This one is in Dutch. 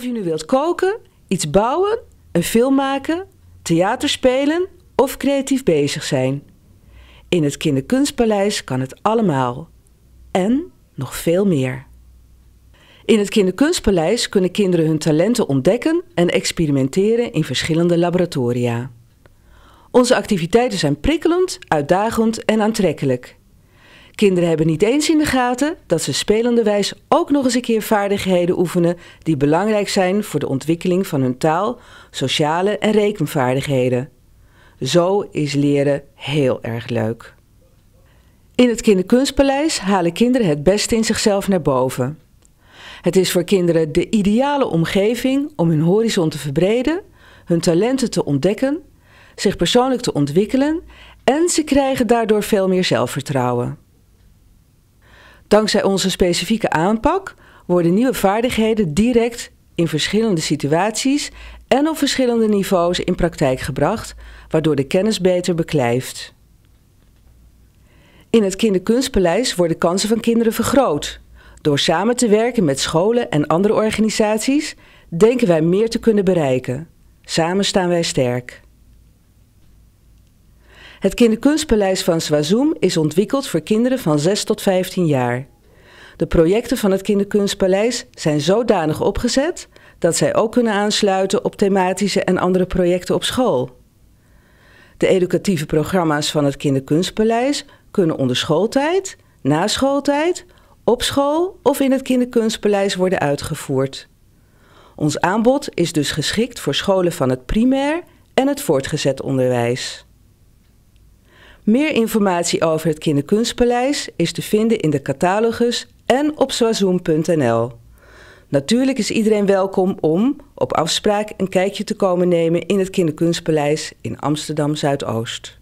Of je nu wilt koken, iets bouwen, een film maken, theater spelen of creatief bezig zijn. In het Kinderkunstpaleis kan het allemaal. En nog veel meer. In het Kinderkunstpaleis kunnen kinderen hun talenten ontdekken en experimenteren in verschillende laboratoria. Onze activiteiten zijn prikkelend, uitdagend en aantrekkelijk. Kinderen hebben niet eens in de gaten dat ze spelenderwijs ook nog eens een keer vaardigheden oefenen die belangrijk zijn voor de ontwikkeling van hun taal, sociale en rekenvaardigheden. Zo is leren heel erg leuk. In het Kinderkunstpaleis halen kinderen het beste in zichzelf naar boven. Het is voor kinderen de ideale omgeving om hun horizon te verbreden, hun talenten te ontdekken, zich persoonlijk te ontwikkelen en ze krijgen daardoor veel meer zelfvertrouwen. Dankzij onze specifieke aanpak worden nieuwe vaardigheden direct in verschillende situaties en op verschillende niveaus in praktijk gebracht, waardoor de kennis beter beklijft. In het Kinderkunstpaleis worden kansen van kinderen vergroot. Door samen te werken met scholen en andere organisaties denken wij meer te kunnen bereiken. Samen staan wij sterk. Het Kinderkunstpaleis van Zwazoom is ontwikkeld voor kinderen van 6 tot 15 jaar. De projecten van het Kinderkunstpaleis zijn zodanig opgezet dat zij ook kunnen aansluiten op thematische en andere projecten op school. De educatieve programma's van het Kinderkunstpaleis kunnen onder schooltijd, na schooltijd, op school of in het Kinderkunstpaleis worden uitgevoerd. Ons aanbod is dus geschikt voor scholen van het primair en het voortgezet onderwijs. Meer informatie over het Kinderkunstpaleis is te vinden in de catalogus en op swazoen.nl. Natuurlijk is iedereen welkom om op afspraak een kijkje te komen nemen in het Kinderkunstpaleis in Amsterdam Zuidoost.